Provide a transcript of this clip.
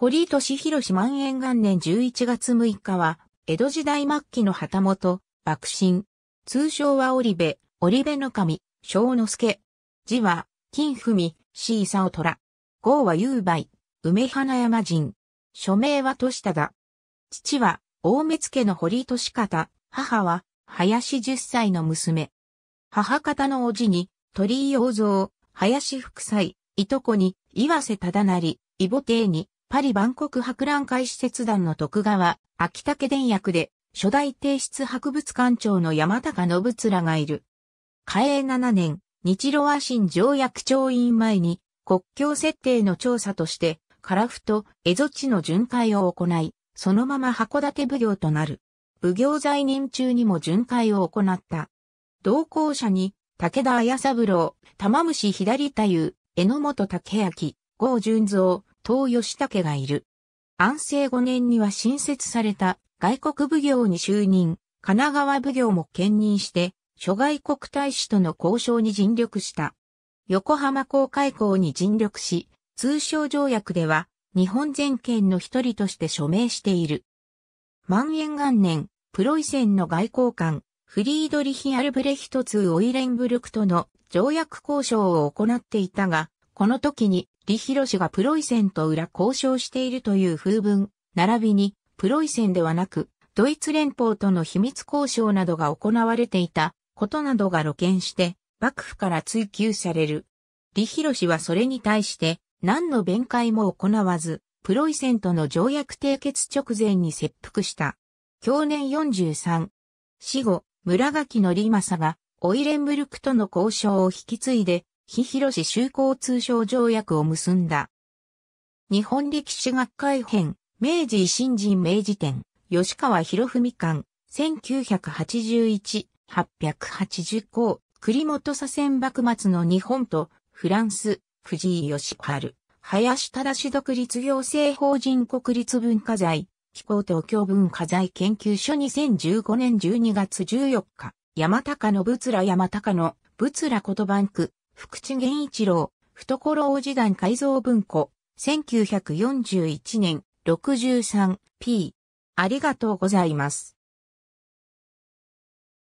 堀井敏弘万円元年11月6日は、江戸時代末期の旗本、幕臣。通称は織部、織部の神、小之助。字は、金文、C 伊を虎。号は雄梅、梅花山人。署名はとし父は、大目付の堀利方、母は、林十歳の娘。母方の叔父に、鳥居王蔵、林福妻、いとこに、岩瀬忠成、異母邸に、パリ万国博覧会施設団の徳川、秋竹伝役で、初代帝室博物館長の山高信面がいる。嘉永7年、日露和親条約調印前に、国境設定の調査として、樺太、蝦夷地の巡回を行い、そのまま函館奉行となる。奉行在任中にも巡回を行った。同行者に、武田綾三郎、玉虫左太夫、榎本武明、郷純蔵、藤義武がいる。安政5年には新設された外国奉行に就任、神奈川奉行も兼任して、諸外国大使との交渉に尽力した。横浜港開港に尽力し、通商条約では日本全権の一人として署名している。万延元年、プロイセンの外交官、フリードリヒ・アルブレヒト2オイレンブルクとの条約交渉を行っていたが、この時に李博氏がプロイセンと裏交渉しているという風文、並びに、プロイセンではなく、ドイツ連邦との秘密交渉などが行われていたことなどが露見して、幕府から追及される。李博氏はそれに対して、何の弁解も行わず、プロイセンとの条約締結直前に切腹した。去年43。死後、村垣のリマサが、オイレンブルクとの交渉を引き継いで、非広市修好通商条約を結んだ。日本歴史学会編、明治維新人明治展、吉川博文館、1981、880校、栗本左遷幕末の日本と、フランス、藤井義春、林正独立行政法人国立文化財、気候東京文化財研究所2015年12月14日、山高の仏ら山高の仏ら言葉ン福地源一郎、懐王子団改造文庫、1941年 63p。ありがとうございます。